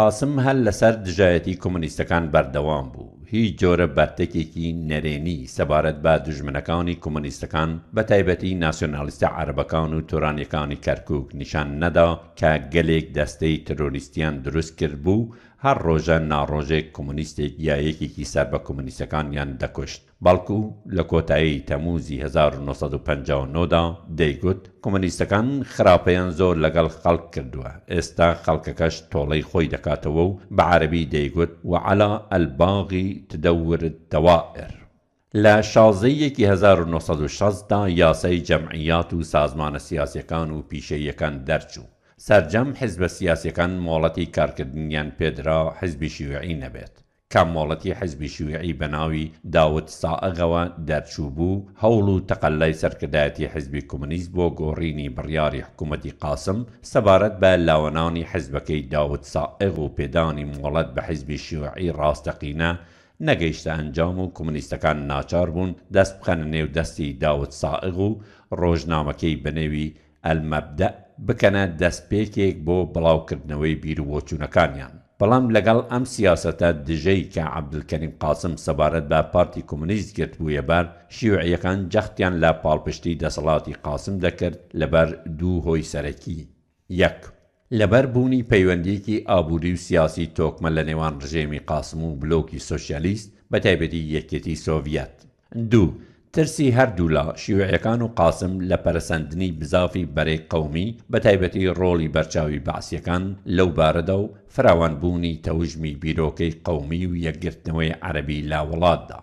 قاسم هەل لەسەر دژایەتی کۆمونیستەکان بەردەوام بوو هیچ جۆرە بەرتەکێکی نەرێنی سەبارەت بە دژمنەکانی کۆمونیستەکان بە تایبەتی ناسیۆنالیستە عربەکان و تۆرانیەکانی کەرکک نیشان نەدا کە گەلێک دەستەی تەرۆریستیان دروست کرد بوو هەر ڕۆژە ناڕۆژێک کۆمونیستێک یایەکێکی سەر بە کۆمونیستەکانیان دەکشت بەڵکو لە کۆتایی تەموزی 1959دا دەیگوت کۆمونیستەکان خراپەیان زۆر لەگەڵ خەڵک کردووە ئێستا خەڵکەکەش تۆڵەی خۆی دەکاتەوە و بە عەربی دەیگوت وعلا ئەلباغی تدەورت دەوائر لە شازەیەکی 1960دا یاسای جەمعیات و سازمانە سیاسەکان و پیشەیەکان دەرچوو سەرجەم حزبە سیاسەکان مۆڵەتی کارکردنیان پێدرا حزبی شیوعی نەبێت کامۆڵەتی حزبی شیوعی بەناوی داوت سائغەوە دەرچوو بوو هەوڵ و تەقللای سەرکردایەتی حزبی کومنیست بۆ گۆڕینی بڕیاری حکوومەتی قاسم سەبارەت بە لاوەنانی حزبەکەی داوت سائغ و پێدانی مۆڵەت بە حزبی شیوعی ڕاستەقینە نەگەیشتە ئەنجام و کمونیستەکان ناچار بوون دەست بخەنە نێو دەستی داوت سائغ و ڕۆژنامەکەی بنێوی ئەلمەبدە بکەنە دەستپێکێک بۆ بڵاوکردنەوەی بیررووەچوونەکانیان. بەڵام لەگەڵ ئەم سیاستە دژەی کە عبدکەنیم قاسم سەبارەت بە پارتی کۆمونیست گرت بوویەبار شیوعیەکان جەختیان لە پاڵپشتی دەسەڵاتی قاسم دەکرد لەبەر دوو هۆی سەرەکی. یەک. لەبەر بوونی پەیوەندیەکی ئابووری و سیاسی تۆکمە لە نێوان ڕژێمی قاسم و بلۆکی سۆسیالیست بە تایبەتی یەکێتی سۆڤەت. دوو ترسی هەردوو لە شیوعەکان و قاسم لە پەرسەندنی بزافی بەرەی قومی بە تایبەتی ڕۆڵی بەرچاوی باسیەکان لەو بارەدا و فراوانبوونی تەوژمی بیرۆکەی قومی و یەکگرتنەوەی عەربی لا وڵاتدا.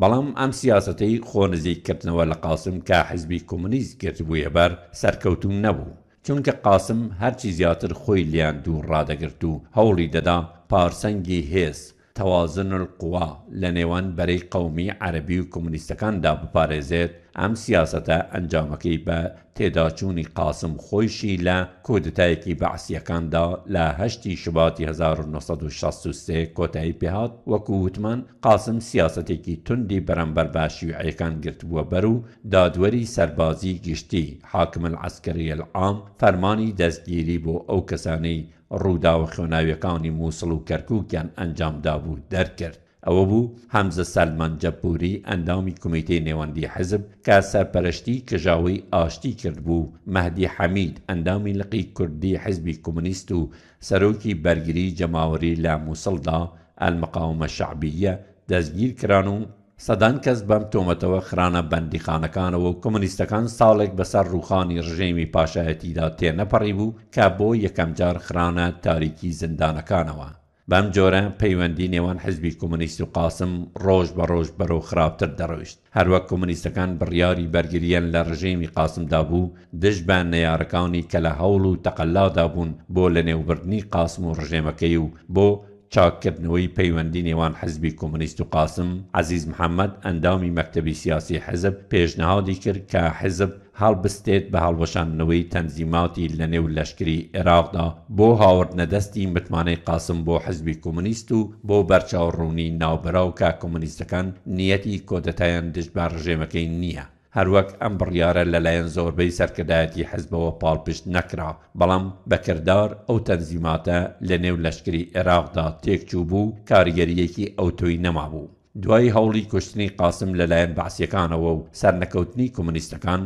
بەڵام ئەم سیاستەی خۆنزیکردنەوە لە قاسم کە حزبی کۆمونیست گرتبووە بەر سەرکەوتون نەبوو. چونکە قاسم هەرچی زیاتر خۆی لیان دوو ڕادەگرت و هەوڵی دەدا پارسەنگی هێز تەوازن القوا لە نێوان بەرەی قومی عەربی و کۆمونیستەکاندا بپارێزێت ئەم سیاستە ئەنجامەکەی بە تێداچوونی قاسم خۆیشی لە کۆدتایەکی بەعسیەکاندا لە هەشتی شباتی 1963 کۆتایی پێهات وەکو وتمان قاسم سیاستێکی توندی بەرەمبەر باشیوعەکان گرتبووە بەر و دادوەری سەربازی گشتی حاکم العسکری العام فەرمانی دەستگیری بۆ ئەو کەسانەی ڕووداوە خۆناویەکانی مووسڵ و کەرکووکیان ئەنجامدا بوو دەرکرد ئەوە بوو هەمزە سەلمانجەپوری ئەندامی کمیتەی نێوەندی حزب کە سەرپەرشتی کژاوی ئاشتی کرد بوو مەهدی حەمید ئەندامی لقی کوردی حزبی کۆمونیست و سەرۆکی بەرگری جەماوەری لە مووسڵدا ئەلمەقاومە شعبیە دەستگیر کران و سەدان کەس بەم تۆمەتەوە خرانە بەندیخانەکانەوە و کمونیستەکان ساڵێک بەسەر ڕوخانی ڕژێمی پاشایەتیدا تێنەپەڕی بوو کە بۆ یەکەمجار خرانە تاریکی زیندانەکانەوە. بەم جۆرە پەیوەندی نێوان حزبی کمونیست و قاسم ڕۆژ بە ڕۆژ بەرەو خراپتر دەڕۆیشت هەروەک کمونیستەکان بڕیاری بەرگریان لە ڕژێمی قاسمدا بوو دشبان نەیارەکانی کە لە هەوڵ و تەقەللادا بوون بۆ لە نێوبردنی قاسم و ڕژێمەکەی و بۆ چاککردنەوەی پەیوەندی نێوان حزبی کۆمونیست و قاسم عزیز محەممەد ئەندامی مەکتتەبی سیاسی حزب پێشنهادی کرد کە حزب هەڵبستێت بە هەڵوەشانەوەی تەنزیماتی لە نێو لەشکری عێراقدا بۆ هاوردنەدەستی متمانەی قاسم بۆ حزبی کۆمونیست و بۆ بەرچاو ڕوونی ناوبەرا و کا کۆمونیستەکان نیەتی کۆدەتایان دشت بە ڕژێمەکەی نییە. هەروەک ئەم بڕیاە لەلایەن زۆربەی سەرکردایەتی حزبەوە پاڵپشت نەکرا بەڵام بەکردار ئەو تەنزیماتە لە نێو لەشکری عێراقدا تێکچوو بوو کاریگەریەکی ئەوتۆی نەمابوو دوای هەوڵی کوشتنی قاسم لەلایەن باسیەکانەوە و سەرنەکەوتنی کۆمونیستەکان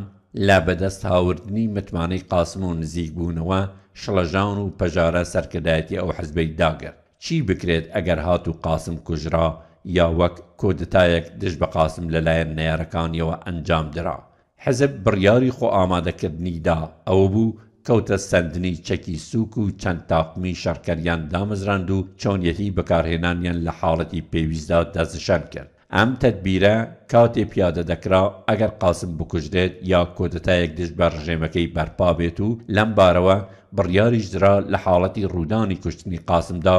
لا بەدەست هاوردنی متمانەی قاسم و نزیک بوونەوە شڵەژان و پەژارە سەرکردایەتی ئەو حزبەی داگەر چی بکرێت ئەگەر هات و قاسم کوژرا یا وەک کۆدتایەک دش بە قاسم لەلایەن نەیارەکانیەوە ئەنجام درا حەزب بڕیاری خۆ ئامادەکردنیدا ئەوە بوو کەوتە سندنی چەکی سووک و چەند تاقمی شەرکەریان دامەزراند و چۆنیەتی بەکارهێنانیان لە حاڵەتی پێویستدا دەزشەن کرد ئەم تەدبیرە کاتێ پیادە دەکرا ئەگەر قاسم بکوژدێت یا کۆدتایەک دش بە ڕژێمەکەی بەرپا بێت و لەم بارەوە بڕیاریش درا لە حاڵەتی ڕوودانی کوشتنی قاسمدا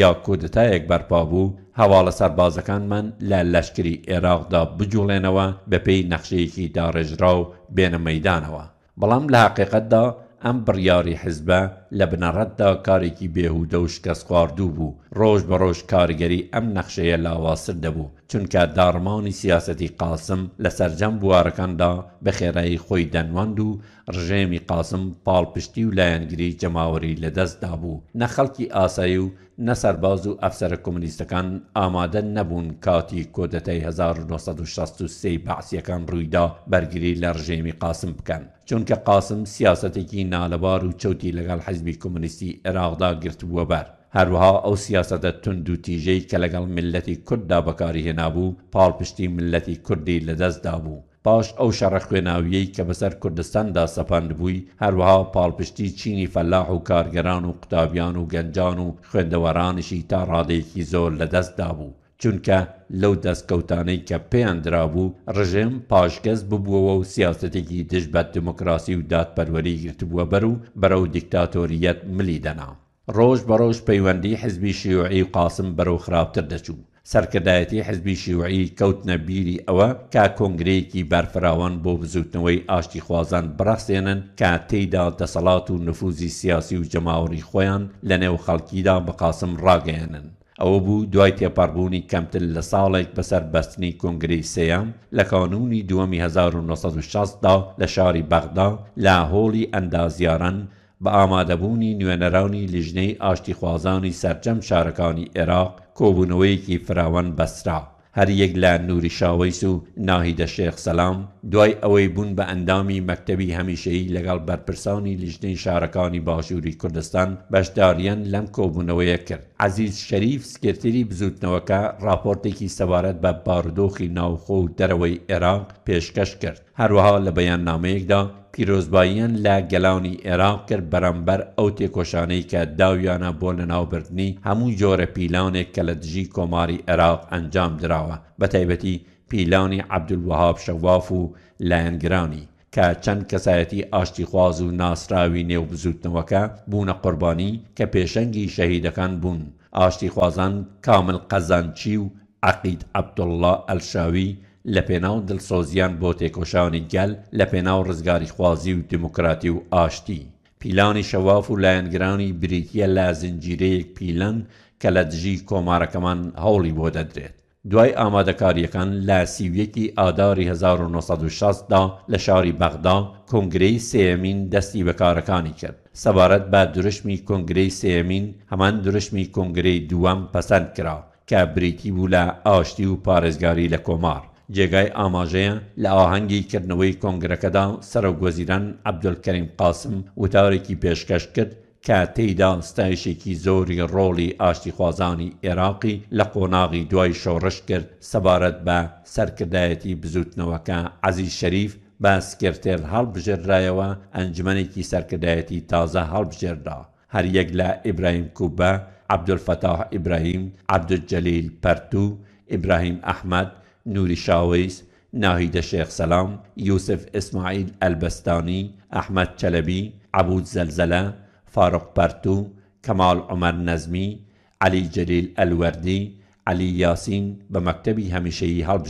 یا کودتایەک بەرپا بوو هەواڵە سەربازەکانمان لە لەشکری عێراقدا بجوڵێنەوە بەپێی نەخشەیەکی داڕێژرا و بێنە مەدانەوە بەڵام لە حقیقەتدا ئەم بڕیاری حزبە لە بنەڕەتدا کارێکی بێهودە و شکەس خواردوو بوو ڕۆژ بە ڕۆژ کارگەری ئەم نەخشەیە لاواسر دەبوو چونکە دارمانی سیاسەتی قاسم لە سەررجەم بوارەکاندا بە خێرایی خۆی دەنوند و ڕژێمی قاسم پاڵپشتی و لایەنگری جەماوەری لەدەستدا بوو نەخەڵکی ئاسایی و نەسەرباز و ئەفسرە کمونیستەکان ئامادە نەبوون کاتی کۆدەتەی 1963 بەعسیەکان ڕوویدا بەرگری لە ڕژێمی قاسم بکەن چونکە قاسم سیاسەتێکی نالەبار و چەوتی لەگەڵ حەزبی کۆمونیستی عێراقدا گرتبووە بەر هەروەها ئەو سیاسەتە تون دو تیژەی کە لەگەڵ ملەتی کووردا بەکاری هێنابوو پاڵپشتی ملەتی کوردی لەدەستدا بوو پاش ئەو شەڕە خوێناویەی کە بەسەر کوردستاندا سەپاند بووی هەروەها پاڵپشتی چینی فەلاح و کارگەران و قوتابیان و گەنجان و خوێندەوەرانشی تا ڕادەیەکی زۆر لەدەستدا بوو چونکە لەو دەستکەوتانەی کە پێیان درابوو ڕژێم پاشگەز ببووەوە و سیاستێکی دژبەت دموکراسی و دادپەروەری گرتبووە بەر و بەرەو دیکتاتۆریەت ملی دەنا. ڕۆژ بەڕۆژ پەیوەندی حزبی شیوعی و قاسم بەرەو خراپتر دەچوو. سەرکردایەتی حزبی شیوعی کەوتنە بیری ئەوە کا کۆنگرەیەکی بەرفراوان بۆ بزوتنەوەی ئاشتی خوازان بڕاستێنن کە تێیدا دەسەڵات و نفوزی سیاسی و جەماوەری خۆیان لە نێو خەڵکیدا بە قاسم ڕاگەێنن. ئەوە بوو دوای تێپاربوونی کەمتر لە ساڵێک بەسەر بەستنی کنگری سەیەم لە کانونی دووەمی 1960دا لە شاری بەغدا لە هۆڵی ئەندازیاران بە ئامادەبوونی نوێنەرانی لیژنەی ئاشتی خوازانی سەرجەم شارەکانی عێراق کۆبوونەوەیەکی فراوان بەسرا. هەریەک لە نووری شاوەیس و ناهیدە شێخ سەسلام دوای ئەوەی بوون بە ئەندامی مەکتەبی هەمیشەیی لەگەڵ بەرپرسانی لیژنەی شارەکانی باشووری کوردستان بەشداریان لەم کۆبوونەوەیە کرد عزیز شەریف سکرتری بزوتنەوەکە راپۆرتێکی سەبارەت بە بارودۆخی ناوخۆ و دەرەوەی عێراق پێشکەش کرد هەروەها لە بەیان نامەیەکدا پیرۆزباییان لە گەلاونی عێراق کرد بەرەمبەر ئەو تێکۆشانەی کە داویانە بۆ لەناوبردنی هەموو جۆرە پیلانێک کە لە دژی کۆماری عێراق ئەنجام درراوە بە تایبەتی پیلانی عەبدولوەهاب شەواف و لایەنگرانی کە چەند کەسایەتی ئاشتیخواز و ناسراوی نێوبزوتنەوەکە بوونە قوربانی کە پێشەنگی شەهیدەکان بوون ئاشتیخوازان کامل قەزانچی و عقید عەبدوڵله ئەلشاوی لە پێناو دڵسۆزیان بۆ تێکۆشاونی گەل لە پێناو ڕزگاری خوازی و دموکراتی و ئاشتی. پیلانی شەواف و لایەنگرانی بریتە لا زنجیرەیەک پیلەن کە لە دژی کۆمارەکەمان هەوڵی بۆ دەدرێت. دوای ئامادەکاریەکان لە سیویەکی ئاداری 1960 دا لە شاری بەغدا کنگرەی سێمین دەستی بەکارەکانی کرد. سەبارەت بە درشمی کنگرەی سێمین هەمان درشمی کنگرەی دووەم پەسەند کرا کە بریتی بوو لە ئاشتی و پارێزگاری لە کۆمار. جێگای ئاماژەیە لە ئاهەنگی کردنەوەی کۆنگرەکەدا سەرە گۆزیران عبدولکەریم قاسم وتارێکی پێشکەش کرد کە تێیدا ستایشێکی زۆری ڕۆڵی ئاشتی خوازانی عێراقی لە قۆناغی دوای شۆڕش کرد سەبارەت بە سەرکردایەتی بزوتنەوەکە عزی شەریف بە سکرتێر هەڵبژێرایەوە ئەنجمەنێکی سەرکردایەتی تازە هەڵبژێردا هەر یەک لە ئیبراهیم کوبە عبدولفتاح ئیبراهیم عبدجلیل پەرتو ئیبراهیم ئەحمد نوری شاویس ناهید شیخ سلام یوسف اسماعیل البستانی احمد چلبی عبود زلزله فاروق پرتو کمال عمر نظمی علی جلیل الوردی علی یاسین بە مەکتەبی همیشه حلب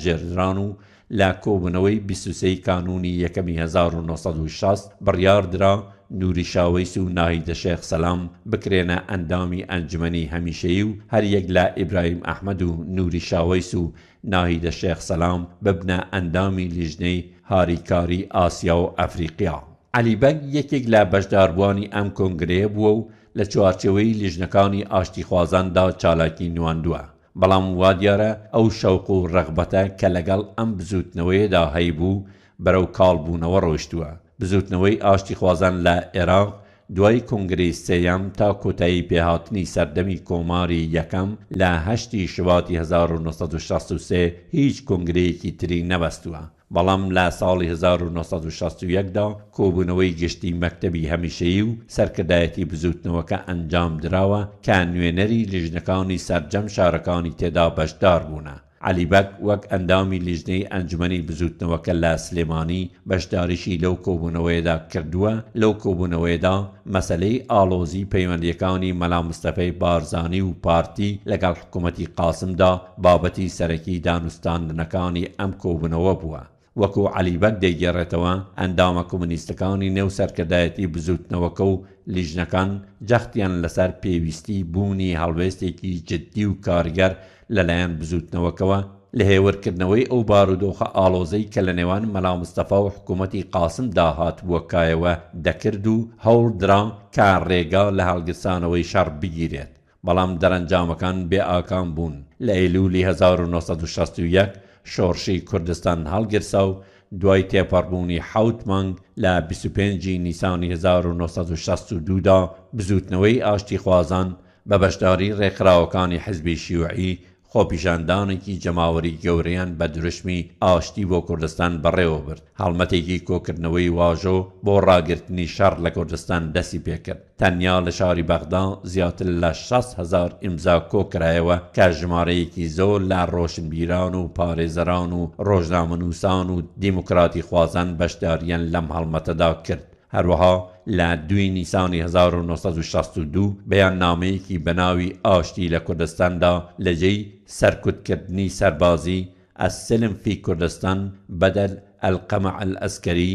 و لا کۆبنەوەی 23 کانونی یەکەمی 1960 بڕیاردرا نوری شاویسی و ناهیدە شێخ سەلام بکرێنە ئەندامی ئەنجمەنی هەمیشەیی و هەر یەک لە ئیبراهیم ئەحمد و نوری شاویس و ناهیدە شێخ سەلام ببنە ئەندامی لیژنەی هاریکاری ئاسیا و ئەفریقیا. علیبەگ یەکێک لە بەشداربووانی ئەم کۆنگرەیە بووە و لە چوارچەوەی لیژنەکانی ئاشتیخوازاندا چالاکی نواندووە. بەڵام وا دیارە ئەو شەوق و ڕەغبەتە کە لەگەڵ ئەم بزوتنەوەیدا هەیبوو بەرەو کاڵبوونەوە ڕۆشتووە. بزوتنەوەی ئاشتی خوازان لە عێراق دوای کنگری سەیەم تا کۆتایی پێهاتنی سەردەمی کۆماری یەکەم لە هەشتی شواتی 1963 هیچ کنگرەیەکی تری نەبەستووە. بەڵام لە ساڵی 1961دا کۆبوونەوەی گشتی مەکتبی هەمیشەیی و سەرکردایەتی بزوتنەوەکە ئەنجام دراوە کە نوێنەری لیژنەکانی سەرجەم شارەکانی تێدا بەشدار بوونە. علیبەک وەک ئەندامی لیژنەی ئەنجمەی بزوتنەوەکە لە سلێمانی بەشداریشی لەو کۆبوونەوەیدا کردووە لەو کۆبوونەوەیدا مەسلەی ئالۆزی پەیوەندیەکانی مەلا مستەفەی بارزانی و پارتی لەگەڵ حکوومەتی قاسمدا بابەتی سەرەکی دانوستاندنەکانی ئەم کۆبوونەوە بووە. وەکو علیبەک دەیگەڕێتەوە ئەندامە کۆمنیستەکانی نێو سەرکەدایەتی بزوتنەوەکە و لیژنەکان جەختیان لەسەر پێویستی بوونی هەڵوێستێکی جددی و کارگەر لەلایەن بزوتنەوەکەوە لە هێوەرکردنەوەی ئەو بارودۆخە ئالۆزەی کە لە نێوان مەلا مستەفا و حکوومەتی قاسم داهات وەکایەوە دەکرد و هەوڵدرام کار ڕێگا لە هەڵگرسانەوەی شەڕ بگیرێت بەڵام دەرەنجامەکان بێ ئاکان بوون لە ئەیلولی 1961 شۆرشی کوردستان هەڵگرسا و دوای تێپەڕبوونی حوت مانگ لە 25 نیسانی 1962دا بزوتنەوەی ئاشتی خوازان بە بەشداری ڕێکخراوەکانی حزبی شیوعی خۆپیشاندانێکی جەماوەری گەورەیان بە درشمی ئاشتی بۆ کوردستان بەڕێوە برد هەڵمەتێکی کۆکردنەوەی واژۆ بۆ ڕاگررتنی شار لە کوردستان دەسی پێکرد تەنیا لە شاری بەغدا زیاتر لە 6هزار ئیمزا کۆکرایەوە کە ژمارەیەکی زۆر لە ڕۆشنبیران و پارێزەران و ڕۆژنامەنووسان و دیموکراتی خوازان بەشداریان لەم هەڵمەتەدا کرد هەروەها لە دوی نیسانی 1962 بەیان نامەیەکی بەناوی ئاشتی لە کوردستاندا لەجێی سەرکوتکردنی سەربازی ئەسلم فی کوردستان بەدەل ئەلقەمە ئەسکەری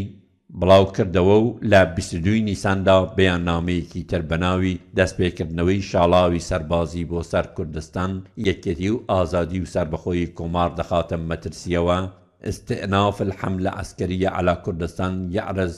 بڵاوکردەوە و لە 22 نیساندا بەیان نامەیەکی تربەناوی دەستپێکردنەوەی شاڵاوی سەربازی بۆ سەر کوردستان یەکێتی و ئازادی و سربەخۆی کۆمار دەخاتە مەترسیەوە استئناف الحملة عسكرية على كردستان يعرض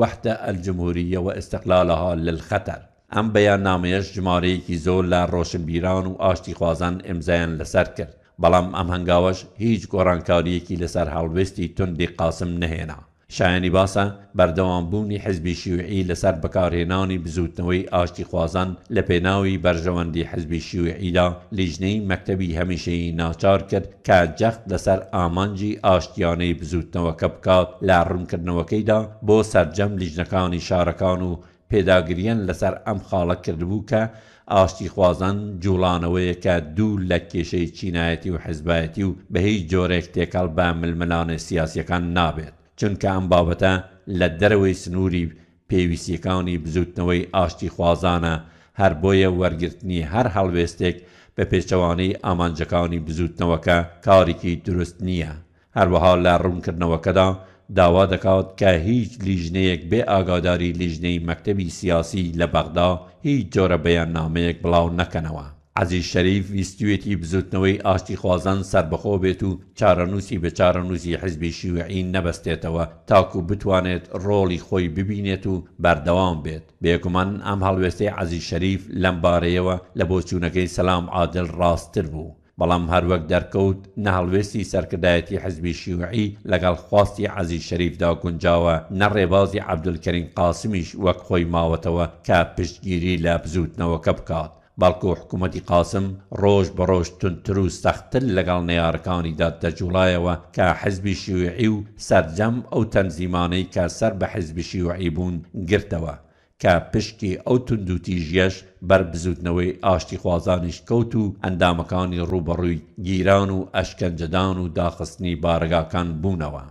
وەحدە ئەلجمهوریە و ئستقلالەها للخەتەر ئەم بەیان نامەیەش ژمارەیەکی زۆر لە ڕۆشنبیران و ئاشتی خوازان ئەمزایان لەسەر کرد بەڵام ئەم هەنگاوەش هیچ گۆڕانکاریەکی لەسەر هەڵوێستی توندی قاسم نهێنا شایانی باسە بەردەوامبوونی حزبی شیوعی لەسەر بەکارهێنانی بزوتنەوەی ئاشتی خوازان لە پێناوی بەرژەوەندی حزبی شیوعیدا لیژنەی مەکتەبی هەمیشەی ناچار کرد کە جەخت لەسەر ئامانجی ئاشتیانەی بزوتنەوەکە بکات لە ڕوونکردنەوەکەیدا بۆ سەرجەم لیژنەکانی شارەکان و پێداگریان لەسەر ئەم خاڵە کردبوو کە ئاشتی خوازان جوڵانەوەیەکە دوو لە کێشەی چینایەتی و حزبایەتی و بە هیچ جۆرێک تێکەڵ بە ململانە سیاسەکان نابێت. چونکە ئەم بابەتە لە دەرەوەی سنووری پێویستیەکانی بزوتنەوەی ئاشتی خوازانە هەر بۆیە وەرگرتنی هەر هەڵوێستێک بە پێچەوانەی ئامانجەکانی بزوتنەوەکە کارێکی دروست نییە هەروەها لە ڕوونکردنەوەکەدا داوا دەکات کە هیچ لیژنەیەک بێ ئاگاداری لیژنەی مەکتەبی سیاسی لە بەغدا هیچ جۆرە بەیان نامەیەک بڵاو نەکەنەوە عزیز شەریف ویستوێتی بزوتنەوەی ئاشتی خوازان سربەخۆ بێت و چارەنووسی بە چارەنووسی حزبی شیوعین نەبەستێتەوە تاکو بتوانێت ڕۆڵی خۆی ببینێت و بەردەوام بێت بێگومان ئەم هەڵوێستەی عزیز شەریف لەم بارەیەوە لە بۆچوونەکەی سەسلام عادل ڕاستتر بوو. بەڵام هەروەک دەرکەوت نەهڵوێستی سەرکردایەتی حزبی شیوعی لەگەڵ خواستی عزی شەریفدا گونجاوە نەڕێبازی عبدولکەرین قاسمیش وەک خۆی ماوەتەوە کە پشتگیری لە بزوتنەوەکە بکات. بەڵکو حکوومەتی قاسم ڕۆژ بە ڕۆژ تونتر و سەختتر لەگەڵ نێارەکانیدا دەجوڵایەوە کە حزبی شیوعی و سەرجەم ئەو تەنزیمانەی کە سەر بە حزبی شیوعی بوون گرتەوە کە پشتی ئەو تونندوتی ژەش بەر بزودنەوەی ئاشتی خوازانیش کەوت و ئەندامەکانی ڕوبەڕووی گیران و ئەشکەنجدان و داخستنی بارگاکان بوونەوە.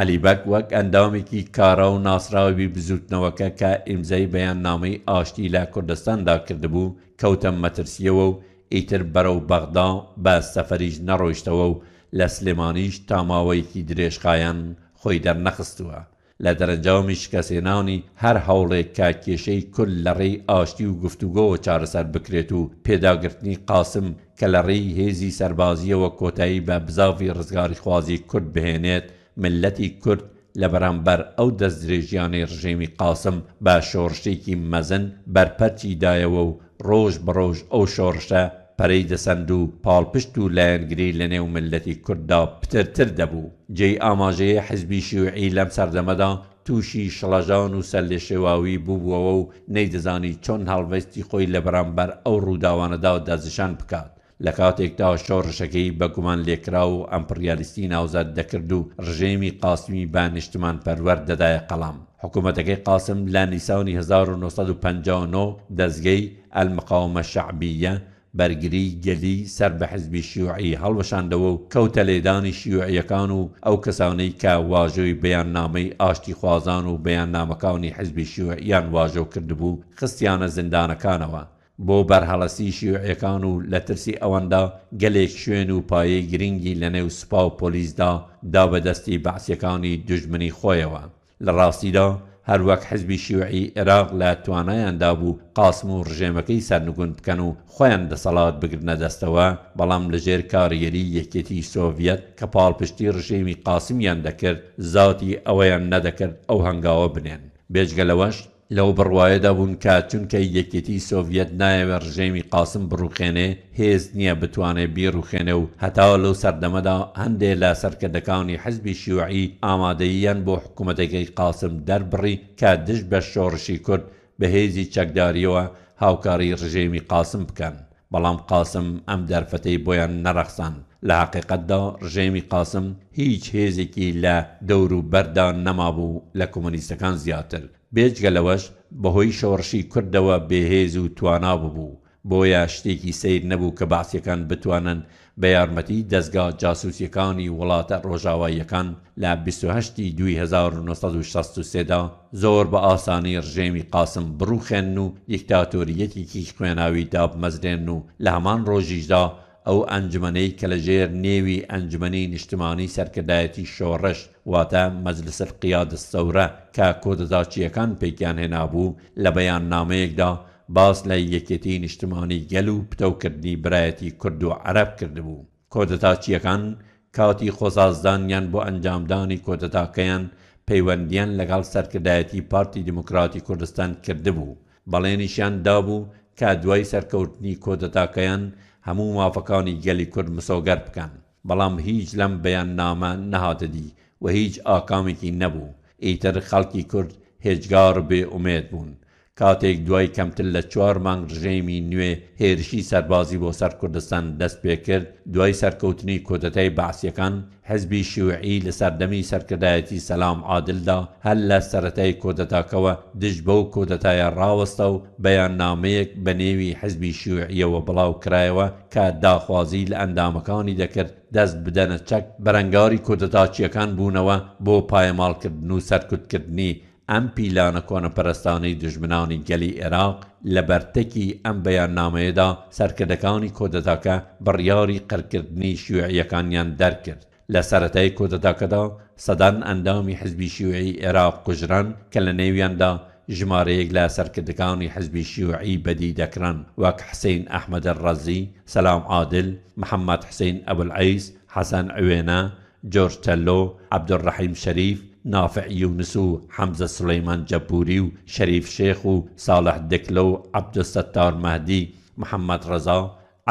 علیبەک وەک ئەندامێکی کارە و ناسراوی بزوتنەوەکە کە ئیمزای بەیان نامەی ئاشتی لە کوردستاندا کردبوو کەوتە مەترسیەوە و ئیتر بەرەو بەغدا بە سەفەریش نەڕۆیشتەوە و لە سلێمانیش تاماوەیەکی درێژخایەن خۆی دەرنەخستووە لە دەرەنجاومیش کەسێناونی هەر هەوڵێک کە کێشەی کل لە ڕێی ئاشتی و گفتوگۆوە چارەسەر بکرێت و پێداگرتنی قاسم کە لە ڕێی هێزی سەربازیەوە کۆتایی بە بزاوی ڕزگاری خوازی کورد بهێنێت ملەتی کورد لە بەرامبەر ئەو دەستدرێژیانی ڕژێمی قاسم بە شۆڕشتێکی مەزن بەرپەرچیدایەوە و ڕۆژ بڕۆژ ئەو شۆڕشە پەرەی دەسەند و پاڵپشت و لایەنگری لە نێو ملەتی کووردا پترتر دەبوو جێی ئاماژەیە حزبی شیوعی لەم سەردەمەدا تووشی شڵەژان و سەر لێ شێواوی بووبووەوە و نەیدەزانی چۆن هەڵوێستی خۆی لە بەرامبەر ئەو ڕووداوانەدا دەزیشان بکات لە کاتێکدا شۆڕشەکەی بەگومان لێکرا و ئەمپریالیستی ناوزات دەکرد و ڕژێمی قاسمی بانیشتمان پەروەەر دەدایە قەڵام حکوومەتەکەی قاسم لە نیسانی 1950 دەستگەی ئەلمقاومە شعبیە بەرگری گەلی سەر بە حزبی شیوعی هەڵوەشاندەوە و کەوتە لێدانی شیوعیەکان و ئەو کەسانەی کە واژۆی بەیان نامەی ئاشتی خوازان و بەیان نامەکانی حزبی شیوعیان واژۆ کردبوو خستیانە زیندانەکانەوە بۆ بەرهەڵەسی شیوعەکان و لە ترسی ئەوەندا گەلێک شوێن و پایەی گرنگی لە نێو سپا و پۆلیسدا دا بەدەستی بەعسیەکانی دژمنی خۆیەوە لە ڕاستیدا هەروەک حزبی شیوعی عێراق لە توانایاندا بوو قاسم و ڕژێمەکەی سەرنگون بکەن و خۆیان دەسەڵات بگرنە دەستەوە بەڵام لەژێر کاریێری یەکێتی سۆڤەت کە پاڵپشتی ڕژێمی قاسمیان دەکرد زاتی ئەوەیان نەدەکرد ئەو هەنگاوە بنێن بێژگەلەوەش لەو بڕواایەدا بوون کە چونکە یەکێتی سۆڤەت نایەوە ڕژێمی قاسم بڕوخێنێ هێز نییە بتوانێت بیرروخێنێ و هەتاوە لەو سەردەمەدا هەندێک لە سەرکردەکانی حزبی شیوعی ئامادەییان بۆ حکوومەتەکەی قاسم دەربڕی کە دشت بە شۆڕشی کورد بە هێزی چەکداریەوە هاوکاری ڕژێمی قاسم بکەن بەڵام قاسم ئەم دەرفەتەی بۆیان نەرەخسان لە حقیقەتدا ڕژێمی قاسم هیچ هێزێکی لە دەور و بەردا نەمابوو لە کۆمەنیستەکان زیاتر بێجگەلەوەش بەهۆی شەوەڕشی کوردەوە بێهێز و توانا ببوو بۆیە شتێکی سیر نەبوو کە باسیەکان بتوانن بە یارمەتی دەستگا جاسووسەکانی وڵاتە ڕۆژاواییەکان لە 28 1963دا زۆر بە ئاسانی ڕژێمی قاسم بڕوخێن و دیکتاتۆریەتێکی خوێناوی دابمەزرێن و لە هەمان ڕۆژیشدا ئەو ئەنجمەی کە لەژێر نێوی ئەنجمەی نیشتمانی سەرکردایەتی شۆڕش واتە مەجلسر قیادستەورە کە کۆدەداچیەکان پێکیان هێنابوو لە بەیان نامەیەکدا باس لە یەکێتی نیشتمانی گەل و پتەوکردنی برایەتی کورد و عەرب کردبوو کۆدەتاچیەکان کاتی خۆزازدانیان بۆ ئەنجامدانی کۆدەتاکەیان پەیوەندیان لەگەڵ سەرکردایەتی پارتی دموکراتی کوردستان کردبوو بەڵێنیشیان دابوو کە دوای سەرکەوتنی کۆدەتاکەیان هەموو مافەکانی گەلی کورد مسۆگەر بکەن بەڵام هیچ لەم بەیان نامە نەهاتەدی و هیچ ئاکامێکی نەبوو ئیتر خەڵکی کورد هێجگار بێ عومێت بوون کاتێک دوای کەمتر لە چوار مانگ ڕژێمی نوێ هێرشی سەربازی بۆ سەر کوردستان دەست پێکرد دوای سەرکەوتنی کۆتەتای باسیەکان حزبی شیوعی لە سەردەمی سەرکردایەتی سەسلام عادلدا هەل لە سەتای کۆدەتاکەوە دژ بەو کۆدەتایە ڕاوەستە و بەیاننامەیەک بە نێوی حزبی شیوعیەوە بڵاو کرایەوە کە داخوازی لە ئەندامەکانی دەکرد دەست بدەنە چەک بەرەنگاری کۆدەتاچیەکان بوونەوە بۆ پایەمالکردن و سەرکوتکردنی ام پیلان پرستانی گلی عراق لبرتکی ام بیان نامه دا سرکدکانی کودتا که بریاری سەرکردەکانی شیوعی کانیان در کرد. دەرکرد کودتا که دا صدن ئەندامی حزبی شوێعی عێراق کوژران کە لە نێویاندا ژمارەیەک لە سەرکردەکانی حزبی شیوعی بدی دەکران وک حسین احمد الرزی، سلام عادل محمد حسین ابو ئەبلعیس حەسەن ئەوێنە جۆرج تەلۆ عبدڕحیم شریف، نافع یونس و حەمزە سلەیمان جەپوری و شەریف شێخ و ساڵح دەکلە و عبدستار مادی محەممەد ڕەزا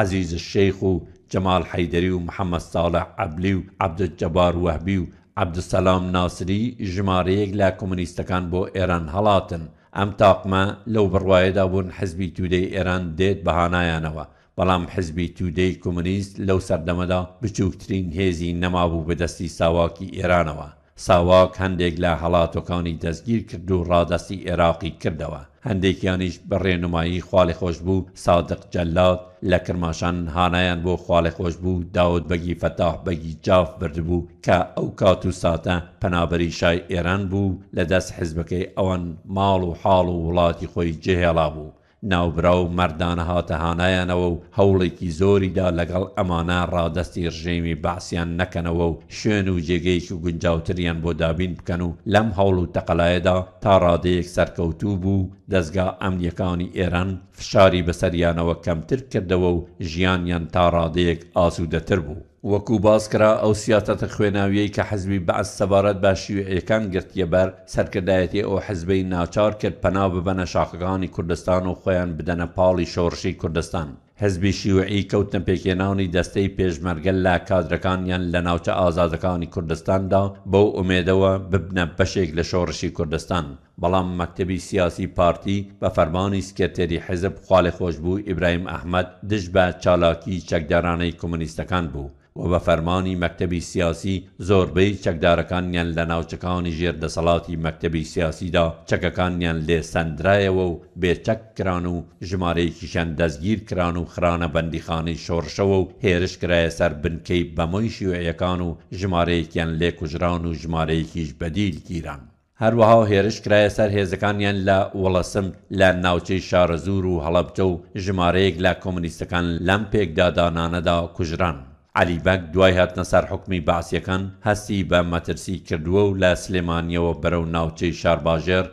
عزیز شێخ و جەمال حەیدری و محەممەد ساڵح ئەبلی و عبدجەبار وەبی و عبدسەسلام ناسری ژمارەیەک لە کۆمونیستەکان بۆ ئێران هەڵاتن ئەم تاقمە لەو بڕواایەدا بوون حزبی تودەی ئێران دێت بەهانایانەوە. بەڵام حزبی تودەی کۆمونیست لەو سەردەمەدا بچووکترین هێزی نەمابوو بەدەستی ساواکی ئێرانەوە ساواک هەندێک لە هەڵاتەکانی دەستگیر کرد و ڕادەستی عێراقی کردەوە هەندێکیانیش بەڕێنمایی خاڵی خۆش بوو سادق جەلات لە کرماشان هانایان بۆ خاڵی خۆش بوو داوت بەگی فتاح بەگی جااف بردبوو کە ئەو کات و ساتە پەنابەری شای ئێران بوو لە دەست حزبەکەی ئەوەن ماڵ و حاڵ و وڵاتی خۆی جێهێڵا بوو ناوبرا و مەردانە هاتەهانایانەوە و هەوڵێکی زۆریدا لەگەڵ ئەمانە ڕادستی ڕژێمی باسییان نەکەنەوە و شوێن و جێگەیەکی و گونجاوتریان بۆ دابین بکەن و لەم هەوڵ و تەقەلایەدا تا ڕادەیەک سەرکەوتوو بوو دەستگا ئەمنیەکانی ئێران فشاری بەسەریانەوە کەمتر کردەوە و ژیانیان تا ڕادەیەک ئاسوودەتر بوو. وەکو باسکرا ئەو سیاتەتە خوێناویەی کە حەزبی بەعز سەبارەت باشیوەیەکان گرتیەبەر سەرکردایەتی ئەو حزبەی ناچار کرد پەناو ببەنە شاخەکانی کوردستان و خۆیان بدەنە پاڵی شۆڕشی کوردستان. هەزبی شیوعی کەوتنە پێکێنانی دەستەی پێشمەرگەل لە کادرەکانیان لە ناوچە ئازادەکانی کوردستاندا بەو ئومێدەوە ببنە بەشێک لە شۆڕشی کوردستان بەڵام مەکتتەبی سیاسی پارتی بە فەرمانی سکرتێری حزب خالێ خۆش بوو ئیبراهیم ئەحمد دش بە چالاکی چەکدارانەی کۆمونیستەکان بوو و بە فەرمانی مەکتەبی سیاسی زۆربەی چەکدارەکانیان لە ناوچەکانی ژێردەسەڵاتی مەکتەبی سیاسیدا چەکەکانیان لێ سندرایەوە و بێچەک کران و ژمارەیەکیشان دەستگیر کران و خرانە بەندیخانەی شۆڕشەوە و هێرش کرایە سەر بنکەی بەمەی شیوەیەکان و ژمارەیەکیان لێکوژران و ژمارەیەکیش بەدیل گیران. هەروەها هێرش کرایە سەر هێزەکانیان لە وەڵەسم لە ناوچەی شارە زور و هەڵەبچە و ژمارەیەک لە کۆمنیستەکان لەم پێکدادانانەدا کوژران. علیباک دوای هاتنە سەر حکمی باسیەکان هەستی بە مەترسی کردووە و لە سلێمانیەوە بەرەو ناوچەی شارباژێر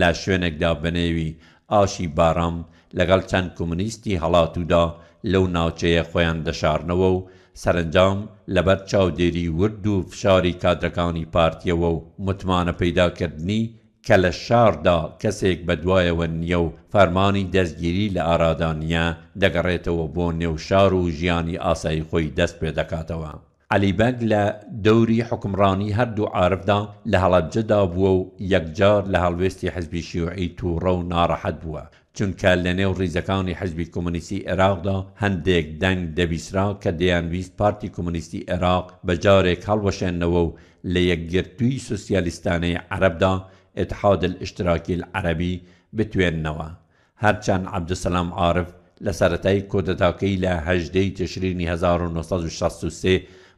لە شوێنێکدا بنێوی ئاشی بارام لەگەڵ چەند کۆمونیستی هەڵاتوودا لەو ناوچەیە خۆیان دەشارنەوە و سەرنجام لەبەر چاودێری ورد و فشاری کادرەکانی پارتیەوە و متمانە پەیداکردنی کە لە شاردا کەسێک بەدوایەوە نییە و فەرمانی دەستگیری لە ئارادانە دەگەڕێتەوە بۆ نێوشار و ژیانی ئاسایی خۆی دەست پێ دەکاتەوە. علیبەگ لە دەوری حکمڕانی هەردوو عرفدا لە هەڵەبجەدا بووە و یەکجار لە هەڵوێستی حزبی شیوعی تووڕە و ناڕەحەت بووە چونکە لە نێو ڕیزەکانی حزبی کۆمونیستی عێراقدا هەندێک دەنگ دەبیسرا کە دەیانویست پارتی کۆمونیستی عێراق بە جارێک هەڵوەشێنەوە و لە یەکگرتووی سوسیالیستانەی عەربدا ئتحاد ئشتراکی العەربی بتوێننەوە هەرچەند عبدسەسلام عاعرف لە سەتای کۆدەتاکەی لە هەژدەی تشرینی 1963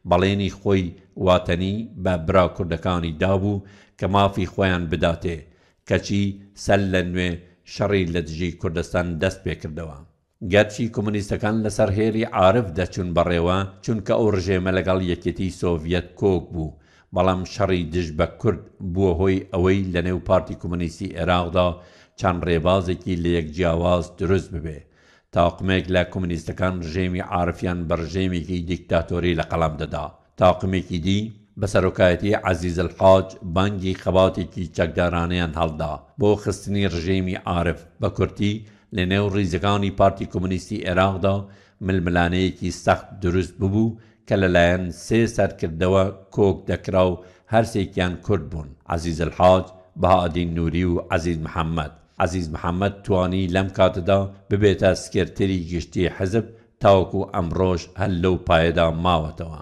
بەڵێنی خۆی واتنی بە برا کوردەکانی دابوو کە مافی خۆیان بداتێ کەچی سەل لە نوێ شەڕی لە دژی کوردستان دەست پێکردەوە. گەرچی کۆمونیستەکان لەسەر هێری عاعرف دەچون بەڕێوە چونکە ئەو ڕژێمە لەگەڵ یەکێتی سۆڤەت کۆک بوو بەڵام شەڕی دژ بە کورد بووە هۆی ئەوەی لە نێو پارتی کومنیسی عێراقدا چەند ڕێبازێکی لە یەک جیاواز دروست ببێ تاقمێک لە کومنیستەکان ژێمی عاعرفیان بەڕژێمێکی دیکتاتۆری لە قەڵام دەدا تاقمێکی دی بە سەرۆکایەتی عزیز الحاج بانگی خەباتێکی چەکدارانیان هەڵدا بۆ خستنی ڕژێمی عاعرف بە کورتی لە نێو ڕیزەکانی پارتی کومنیستی عێراقدا ململانەیەکی سەخت دروست ببوو کە لەلایەن سێ سەرکردەوە کۆک دەکرا و هەرسێکیان کورد بوون عزیز الحاج بەهادین نووری و عزیز محەممەد عزیز محەممەد توانی لەم کاتەدا ببێتە سکرتری گشتی حەزب تاوەکو ئەمڕۆژ هەل لەو پایەدا ماوەتەوە.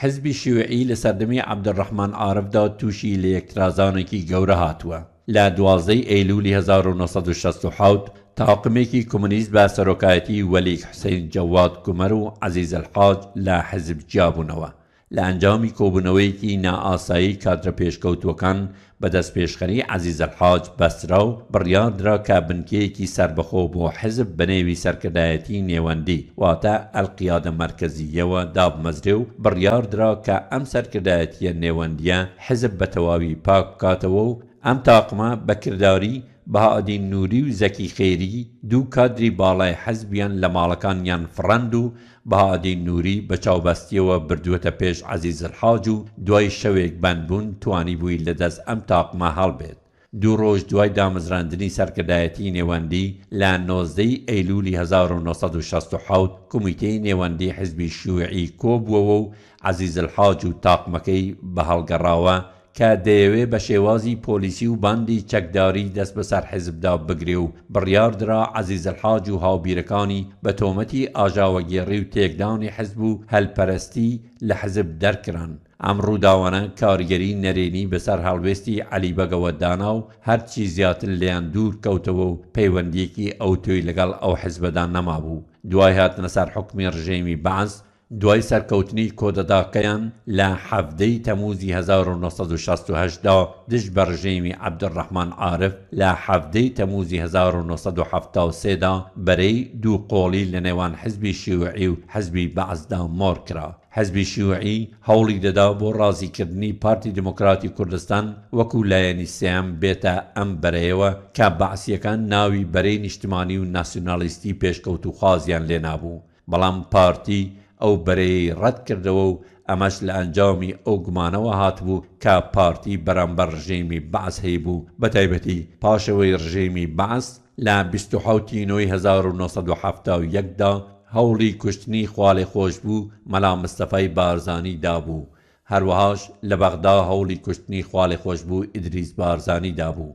حزبی شیوعی لە سەردەمی عبدڕحمان ئارفدا تووشی لە یەکترازانێکی گەورە هاتووە. لە دوازدەی ئەیلولی 1967 تاقمێکی کۆمونیست بە سەرۆکایەتی وەلیک حسین جەواد گومەر و عزیز الحاج لە حزب جیابوونەوە لە ئەنجامی کۆبوونەوەیەکی نائاسایی کاترە پێشکەوتوەکان بەدەست پێشخەری عزیزەرحاج بەسترا و بڕیاندرا کە بنکەیەکی سربەخۆ بۆ حزب بنێوی سەرکردایەتی نێوەندی واتە ئەلقیادە مرکزیەوە دابمەزرێ و بڕیاردرا کە ئەم سەرکردایەتیە نێوەندیە حزب بە تەواوی پاک کاتەوە و ئەم تاقمە بەکردداری بەهادین نووری و زەکی خێری دوو کادری باڵای حەزبیان لە ماڵەکانیان فڕند و بەهادین نووری بە چاوبەستیەوە بردووەتە پێش عزیزرحاج و دوای شەوێک بند بوون توانی بووی لەدەست ئەم تاقمە هەڵبێت. دوو ڕۆژ دوای دامزراندنی سەرکردایەتی نێوەندی لە 19 ئەیلولی 1960 کمیتەی نێوەندی حزبی شوعی کۆبووەوە و عزیزلحاج و تاقمەکەی بە هەڵگەڕاوە کە دەیەوێ بە شێوازی پۆلیسی و باندی چەکداری دەست بەسەر حزبدا بگرێ و بڕیاردرا عزیزەلحاج و هاوبیرەکانی بە تۆمەتی ئاژاوەگێڕی و تێکدانی حزب و هەلپەرستی لە حزب دەرکران. ئەم ڕووداوانە کارگەری نەرێنی بەسەر هەڵوێستی علی بەگەوەدانا و هەرچی زیاتر لیان دوور کەوتەوە و پەیوەندیەکی ئەو توی لەگەڵ ئەو حزبەدان نەما بوو. دوای هاتنە سەر حکمی ڕژێمی بەعز دوای سەرکەوتنی کۆدەداکەیان لە حەفدەی تەموزی 1960دا دشت بە ڕژێمی عبدڕەحمان عاعرف لە حەفدەی تەموزی 1970دا بەرەی دوو قۆڵی لە نێوان حزبی شیوعی و حەزبی بەعزدا مۆر کرا. حەزبی شیوعی هەوڵی دەدا بۆ ڕازیکردنی پارتی دموکراتی کوردستان وەکو لایەنی سیام بێتە ئەم بەرەیەوە کە بەعسیەکان ناوی بەرەی نیشتمانی و ناسیۆنالیستی پێشکەوت و خوازیان لێنابوو. بەڵام پارتی ئەو بەرەی ڕەت کردەوە و ئەمەش لە ئەنجامی ئەو گومانەوە هاتبوو کە پارتی بەرامبەر ڕژێمی بەعس هەیە بوو بە تایبەتی پاشەوەی ڕژێمی بەعس لە 1970 1970دا هەوڵی کوشتنی خوالی خۆش بوو مەلا مستەفای بارزانی دابوو هەروەهاش لە بەغدا هەوڵی کوشتنی خوالی خۆش بوو ئیدریس بارزانی دابوو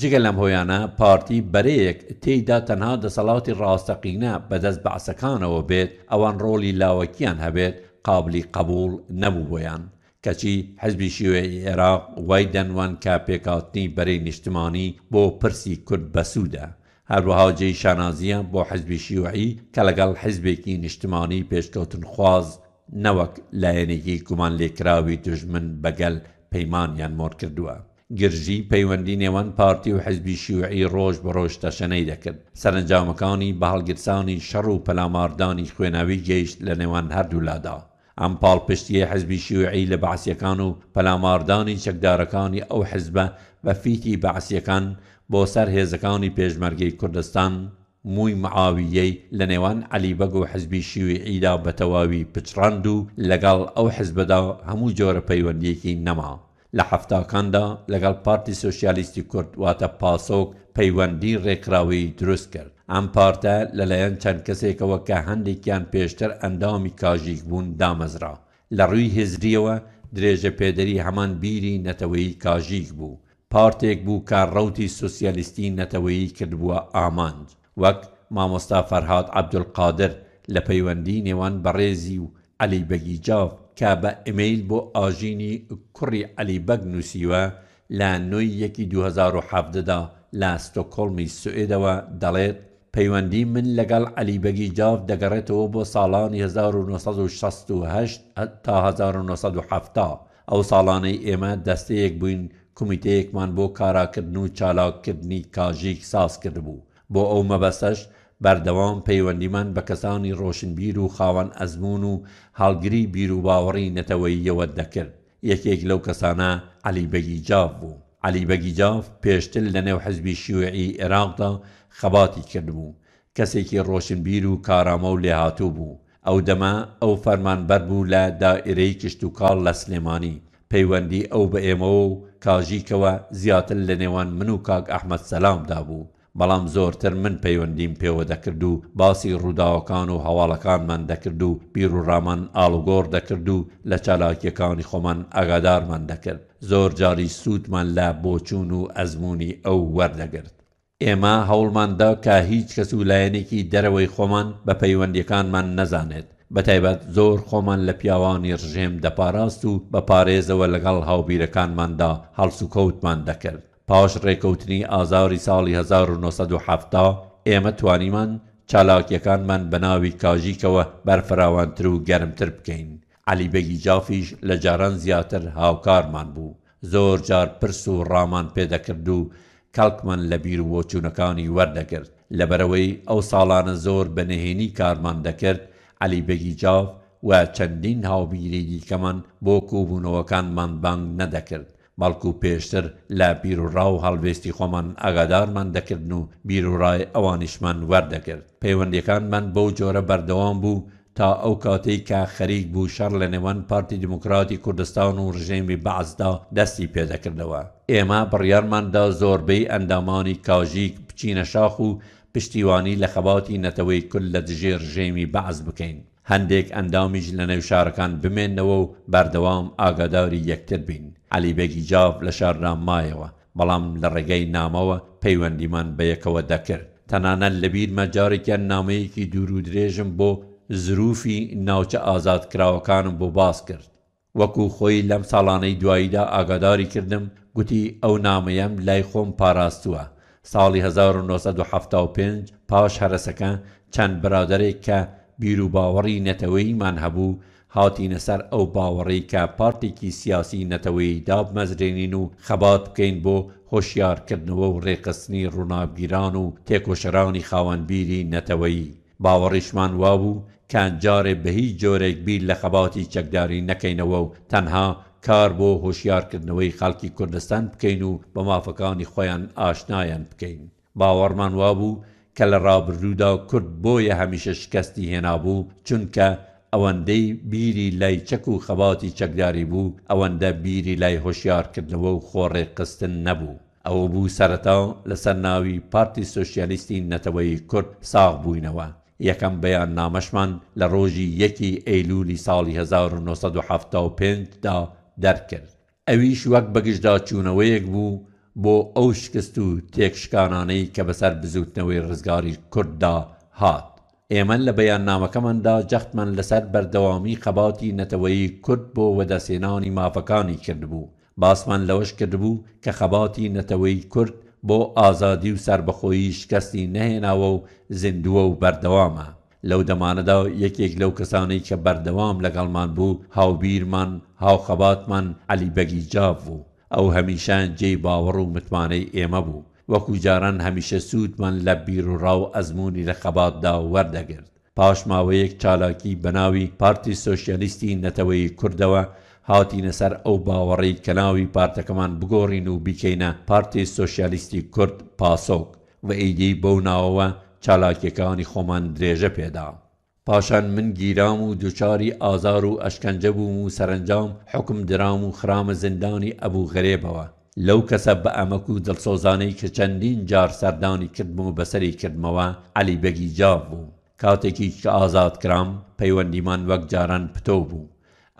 جگە لەم هۆیانە پارتی بەرەیەک تێیدا تەنها دەسەڵاتی ڕاستەقینە بەدەست بەعسەکانەوە بێت ئەوان ڕۆلی لاوەکیان هەبێت قابلی قبول نەبوو بۆیان کەچی حزبی شیوێ عێراق وای دەنوان کا پێکاتنی بەرەی نیشتمانی بۆ پرسی کورد بەسوودە هەروەها جێی شانازیە بۆ حزبی شیوعی کە لەگەڵ حزبێکی نیشتمانی پێشکەوتن خواز نەوەک لایەنێکی گومان لێکراوی دژمن بەگەل پەیمانیان مۆر کردووە. گرژی پەیوەندی نێوان پارتی و حزبی شیوعی ڕۆژ بە ڕۆژ تەشەنەی دەکرد سەرنجامەکانی بە هەڵگرسانی شەڕ و پەلاماردانی خوێناوی گەیشت لە نێوان هەردوولادا ئەم پاڵپشتیە حزبی شیوعی لە بەعسیەکان و پەلاماردانی چەکدارەکانی ئەو حزبە بە فیتی بەعسیەکان بۆ سەر هێزەکانی پێشمەرگەی کوردستان مووی معاویەی لە نێوان علیبەگ و حزبی شیوی عیدا بەتەواوی پچڕاند و لەگەڵ ئەو حزبەدا هەموو جۆرە پەیوەندیەکی نەما لە حفتاکاندا لەگەڵ پارتی سوسیالیستی کورد واتە پاسۆک پەیوەندی ڕێکراوی دروست کرد ئەم پارتە لەلایەن چەند کەسێکەوە کە هەندێکیان پێشتر ئەندامی کاژیک بوون دامەزرا لە ڕووی هێزریەوە درێژە پێدەری هەمان بیری نەتەوەی کاژیک بوو پارتێک بوو کە ڕوتی سوسیالیستی نەتەوەی کردبووە ئامانج وەک مامۆستا فەرهاات عەبدولقادر لە پەیوەندی نێوان بەڕێزی و علی بەگیجااف کە بە ئیمەیل بۆ ئاژینی کوڕی علی بەگ نووسیوە لە نوۆی یەکی 2017دا لە ستۆکۆڵمی سوئێدەوە دەڵێت پەیوەندی من لەگەڵ علیبەگی جااف دەگەڕێتەوە بۆ ساڵانی 1968 تا 1970 ئەو ساڵانەی ئێمە دەستەیەک بووین کمیتەیەکمان بۆ کاراکردن و چالاکردنی کاژیک ساز کردبوو بۆ ئەو مەبەسەش بەردەوام پەیوەندیمان بە کەسانی ڕۆشنبیر و خاوەن ئەزمون و هەڵگری بیر و باوەڕی نەتەوەییەوە دەکرد یەکێک لەو کەسانە علیبەگی جااف بوو علیبەگی جااف پێشتر لە نێو حەزبی شیوعی عێراقدا خەباتی کردبوو کەسێکی ڕۆشنبیر و کارامە و لێهاتوو بوو ئەو دەما ئەو فەرمانبەر بوو لە دائرەی کشت و کاڵ لە سلێمانی پەیوەندی ئەو بە ئێمەوە و کاژیکەوە زیاتر لە نێوان من و کاک ئەحمد سەلامدا بوو بەڵام زۆرتر من پەیوەندیم پێوە دەکرد و باسی ڕووداوەکان و هەواڵەکانمان دەکرد و بیر و ڕامان ئالوگۆر دەکرد و لە چالاکیەکانی خۆمان ئاگادارمان دەکرد زۆر جاری سوودمان لە بۆچوون و ئەزمموی ئەو وەردەگرت ئێمە هەوڵماندا کە هیچ کەس و لایەنێکی دەرەوەی خۆمان بە پەیوەندیەکانمان نەزانێت بەتایبەت زۆر خۆمان لە پیاوانی ڕژێم دەپاراست و بە پارێزەوە لەگەڵ هاوبیرەکانماندا هەڵسوکەوتمان دەکرد پاش ڕێکەوتنی ئازاری ساڵی 1970 ئێمە توانیمان چالاکیەکانمان بەناوی کاژیکەوە بەرفراوانتر و گەرمتر بکەین علیبەگی جافیش لە جاران زیاتر هاوکارمان بوو زۆر جار پرس و ڕامان پێدەکرد و کەڵکمان لە بیر و چوونەکانی وەردەگرت لەبەرەوەی ئەو ساڵانە زۆر بەنهێنی کارمان دەکرد علیبەگی جاف و چەندین هاوبیری دیکەمان بۆ کوبوونەوەکانمان بانگ نەدەکرد بەڵکو پێشتر لە بیر و ڕاو هەڵوێستی خۆمان ئاگادارمان دەکردن و بیر و ڕای ئەوانیشمان وەردەکرد پەیوەندەکانمان بەو جۆرە بەردەوام بوو تا ئەو کاتەی کە خەریک بوو شەڕ لە نێوان پارتی دموکراتی کوردستان و ڕژێمی بەعزدا دەستی پێدەکردەوە ئێمە بڕیارماندا زۆربەی ئەندامانی کاژیک بچینە شاخ و پشتیوانی لە خەباتی نەتەوەی کل لە دژێ ڕژێمی بەعز بکەین هەندێک ئەندامیش لە نێو شارەکان بمێنەوە و بەردەوام ئاگاداری یەکتر بین علیبێکی جااف لە شارنامایەوە بەڵام لە ڕێگەی نامەوە پەیوەندیمان بەیەکەوە دەکرد تەنانەت لەبیر مەجارێکیان نامەیەکی دوور و درێژم بۆ زروفی ناوچە ئازادکراوەکانم بۆ باس کرد وەکو خۆی لەم ساڵانەی دواییدا ئاگاداری کردم گوتی ئەو نامەیەم لای خۆم پاراستووە ساڵی 1975 پاش هەرسەکە چەند برادێک کە بیر و باوەڕی نەتەوەیمان هەبوو هاتیینە سەر ئەو باوەڕی کە پارتێکی سیاسی نەتەوەی دابمەزرێنین و خەبات بکەین بۆ هۆشیارکردنەوە و ڕێقستنی ڕوونابگیران و تێکۆشەرانی خاوەنبیری نەتەوەی باوەڕیشمان وابوو کانجارێ بە هیچ جۆرێک بیر لە خەباتی چەکداری نەکەینەوە و تەنها کار بۆ هۆشیارکردنەوەی خەڵکی کوردستان بکەین و بە مافەکانی خۆیان ئاشنایان بکەین باوەڕمان وابوو کە لە ڕابردوودا کورد بۆیە هەمیشە شکستی هێنابوو چونکە ئەوەندەی بیری لای چەک و خەباتی چەکداری بوو ئەوەندە بیری لای هۆشیارکردنەوە و خۆڕێ قستن نەبوو. ئەوە بوو سەرەتا لەسەر ناوی پارتی سوسیالیستی نەتەوەی کورد ساغ بووینەوە. یەکەم بەیان نامەشمان لە ڕۆژی یەکی ئەیلولی ساڵی 1970دا دەرکرد. ئەویش وەک بەگشدا چوونەوەیەک بوو بۆ ئەو شکست و تێکشکانانەی کە بەسەر بزوتنەوەی ڕزگاری کورددا هات ئێمەن لە بەیان نامەکەماندا جەختمان لەسەر بەردەوامی خەباتی نەتەوەی کورد بۆ وەدەسێنانی مافەکانی کردبوو باسمان لەوەش کردبوو کە خەباتی نەتەوەی کورد بۆ ئازادی و سربەخۆیی شکستی نەهێناوە و زیندووە و بەردەوامە لەو دەمانەدا یەکێک لەو کەسانەی کە بەردەوام لەگەڵمان بوو هاوبیرمان هاوخەباتمان علی بەگی جااب بوو ئەو هەمیشان جێی باوەڕ و متمانەی ئێمە بوو وەکو جاران هەمیشە سوودمان لە بیر و ڕاو ئەزمموی لە خەباتدا وەردەگرت پاش ماوەیەک چالاکی بەناوی پارتی سۆسیەلیستی نەتەوەی کوردەوە هاتیینە سەر ئەو باوەڕی کەناوی پارتەکەمان بگۆڕین و بیکەینە پارتی سۆسیالیستی کورد پاسۆک و ئیدی بەو ناوەوە چالاکیەکانی خۆمان درێژە پێدا پاشان من گیرام و دوچاری ئازار و ئەشکەنجە بووم و سەرنجام حکم درام و خرامە زندانی ئەبوو غەرێبەوە لەو کەسە بە ئەمەک و دڵسۆزانەی کە چەندین جار سەردانی کردم و بەسەری کردمەوە علی بەگی جااب بوو کاتێکی کە ئازاد کرام پەیوەندیمان وەک جاران پتۆ بوو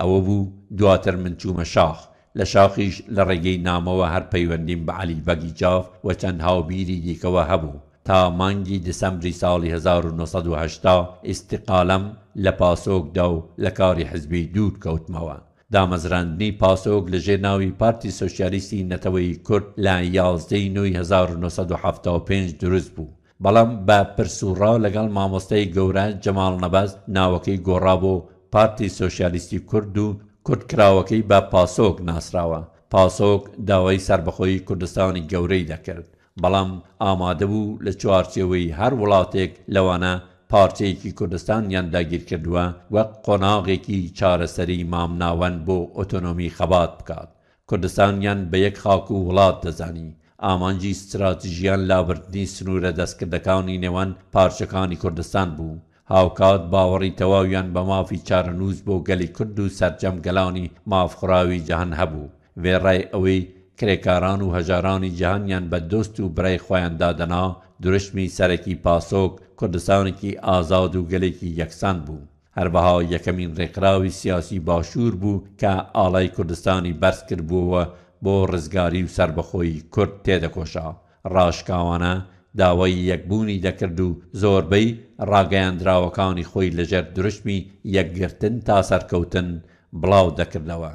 ئەوە بوو دواتر من چوومە شاخ لە شاخیش لە ڕێگەی نامەوە هەر پەیوەندیم بە علی بەگی جااف و چەند هاوبیری دیکەوە هەبوو تا مانگی دسمبری ساڵی 1970 ئیسیقالم لە پاسۆکدا و لە کاری حزبی دوور کەوتمەوە. دامەزراندنی پاسۆک لە ژێر ناوی پارتی سوسیالیستی نەتەوەی کورد لە 11 نوی 1975 دروست بوو. بەڵام بە پرسوڕا لەگەڵ مامۆستای گەورە جەماڵ نەبەست ناوەکەی گۆڕابوو پارتی سوسیالیستی کورد و کورتکراوەکەی بە پاسۆک ناسراوە. پاسۆک داوای سربەخۆی کوردستانی گەورەی دەکرد. بەڵام ئامادە بوو لە چوارچێوەی هەر وڵاتێک لەوانە پارچەیەکی کوردستانیان داگیر کردووە وەک قۆناغێکی چارەسەری مامناوەند بۆ ئۆتۆنۆمی خەبات بکات کوردستانیان بە یەک خاک و وڵات دەزانی ئامانجی استراتیژیان لابردنی سنوورە دەستکردەکانی نێوان پارچەکانی کوردستان بوو هاوکات باوەڕی تەواویان بە مافی چارەنووز بۆ گەلی کورد و سەررجەم گەلانی مافخراوی جەهن هەبوو وێڕای ئەوەی کرێکاران و هەژارانی جیهانیان بە دۆست و برای خۆیان دادەنا درشمی سەرەکی پاسۆک کوردستانێکی ئازاد و گەلێکی یەکسان بوو هەروەها یەکەمین ڕێکراوی سیاسی باشوور بوو کە ئاڵای کوردستانی بەرز کرد بووە بۆ ڕزگاری و سربەخۆی کورد تێدەکۆشا ڕاشکاوانە داوای یەکبوونی دەکرد و زۆربەی ڕاگەیاندراوەکانی خۆی لەژێر درشمی یەکگرتن تا سەرکەوتن بڵاو دەکردەوە.